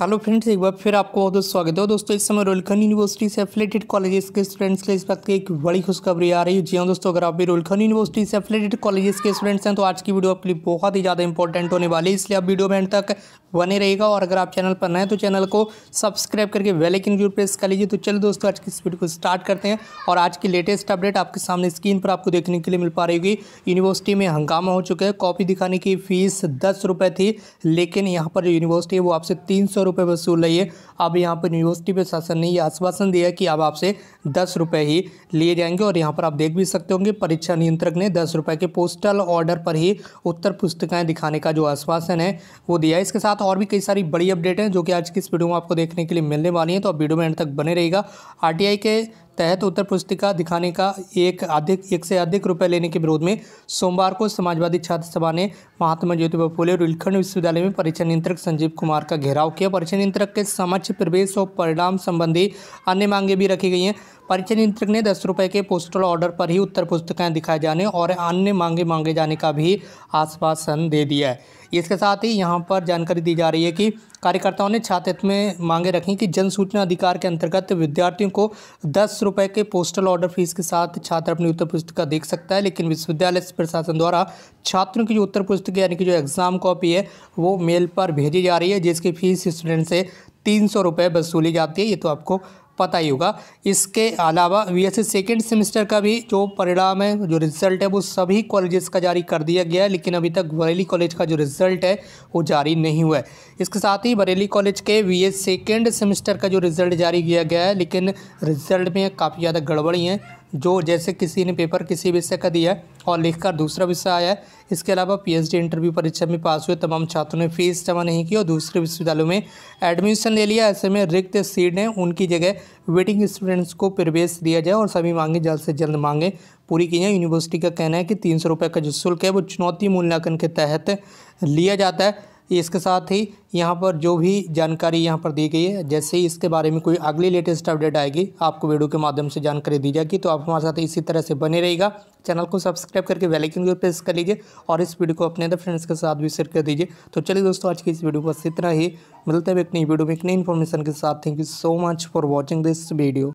hello friends एक बार फिर आपको बहुत बहुत स्वागत है दोस्तों इस समय रोलखंड यूनिवर्सिटी से एफिलेटेड कॉलेजेस के स्टूडेंट्स के इस वक्त की एक बड़ी खुशखबरी आ रही है जी हाँ दोस्तों अगर आप भी रोलखन यूनिवर्सिटी से एफिलेटेड कॉलेजेस के स्टूडेंट्स हैं तो आज की वीडियो आपके लिए बहुत ही ज़्यादा इंपॉर्टेंट होने वाली है इसलिए आप वीडियो में तक बने रहेगा और अगर आप चैनल पर नए तो चैनल को सब्सक्राइब करके वेलेकिन जरूर प्रेस कर लीजिए तो चलो दोस्तों आज की इस वीडियो को स्टार्ट करते हैं और आज की लेटेस्ट अपडेट आपके सामने स्क्रीन पर आपको देखने के लिए मिल पा रही होगी यूनिवर्सिटी में हंगामा हो चुका है कॉपी दिखाने की फीस दस थी लेकिन यहाँ पर जो यूनिवर्सिटी है वो आपसे तीन सौ रुपये वसूल रही है अब यहाँ पर यूनिवर्सिटी प्रशासन ने यह आश्वासन दिया कि अब आपसे दस रुपये ही लिए जाएंगे और यहाँ पर आप देख भी सकते होंगे परीक्षा नियंत्रक ने दस रुपये के पोस्टल ऑर्डर पर ही उत्तर पुस्तिकाएँ दिखाने का जो आश्वासन है वो दिया इसके साथ और भी कई सारी बड़ी अपडेट हैं जो कि आज की इस वीडियो में आपको देखने के लिए मिलने वाली हैं तो आप वीडियो में एंड तक बने रहेगा आर के तहत उत्तर पुस्तिका दिखाने का एक अधिक एक से अधिक रुपए लेने के विरोध में सोमवार को समाजवादी छात्र सभा ने महात्मा ज्योतिबा फुले रुलखंड विश्वविद्यालय में परीक्षा नियंत्रक संजीव कुमार का घेराव किया परीक्षा नियंत्रक के समक्ष प्रवेश और परिणाम संबंधी अन्य मांगे भी रखी गई हैं परीक्षा नियंत्रक ने दस रुपये के पोस्टल ऑर्डर पर ही उत्तर पुस्तिकाएँ दिखाए जाने और अन्य मांगे मांगे जाने का भी आश्वासन दे दिया है इसके साथ ही यहाँ पर जानकारी दी जा रही है कि कार्यकर्ताओं ने छात्र में मांगे रखी कि जन सूचना अधिकार के अंतर्गत विद्यार्थियों को दस रुपये के पोस्टल ऑर्डर फीस के साथ छात्र अपनी उत्तर पुस्तिका देख सकता है लेकिन विश्वविद्यालय प्रशासन द्वारा छात्रों की जो उत्तर पुस्तिका यानी कि जो एग्ज़ाम कॉपी है वो मेल पर भेजी जा रही है जिसकी फीस स्टूडेंट से तीन सौ रुपये वसूली जाती है ये तो आपको पता ही होगा इसके अलावा वी एस सेकेंड सेमेस्टर का भी जो परिणाम है जो रिजल्ट है वो सभी कॉलेजेस का जारी कर दिया गया है लेकिन अभी तक बरेली कॉलेज का जो रिजल्ट है वो जारी नहीं हुआ है इसके साथ ही बरेली कॉलेज के बी एस सेकेंड सेमेस्टर का जो रिजल्ट जारी किया गया है लेकिन रिजल्ट में काफ़ी ज़्यादा गड़बड़ी है जो जैसे किसी ने पेपर किसी विषय का दिया और लिखकर दूसरा विषय आया है इसके अलावा पीएचडी इंटरव्यू परीक्षा में पास हुए तमाम छात्रों ने फीस जमा नहीं की और दूसरे विश्वविद्यालयों में एडमिशन ले लिया ऐसे में रिक्त सीट ने उनकी जगह वेटिंग स्टूडेंट्स को प्रवेश दिया जाए और सभी मांगे जल्द से जल्द मांगे पूरी की जाए यूनिवर्सिटी का कहना है कि तीन सौ रुपये का जो शुल्क है वो चुनौती मूल्यांकन के तहत लिया जाता है इसके साथ ही यहाँ पर जो भी जानकारी यहाँ पर दी गई है जैसे ही इसके बारे में कोई अगली लेटेस्ट अपडेट आएगी आपको वीडियो के माध्यम से जानकारी दी जाएगी तो आप हमारे साथ इसी तरह से बने रहेगा चैनल को सब्सक्राइब करके बेल आइकन को प्रेस कर लीजिए और इस वीडियो को अपने अदर फ्रेंड्स के साथ भी शेयर कर दीजिए तो चलिए दोस्तों आज की इस वीडियो को इतना ही मिलते हैं एक नई वीडियो में एक नई इन्फॉर्मेशन के साथ thank you so much for watching this video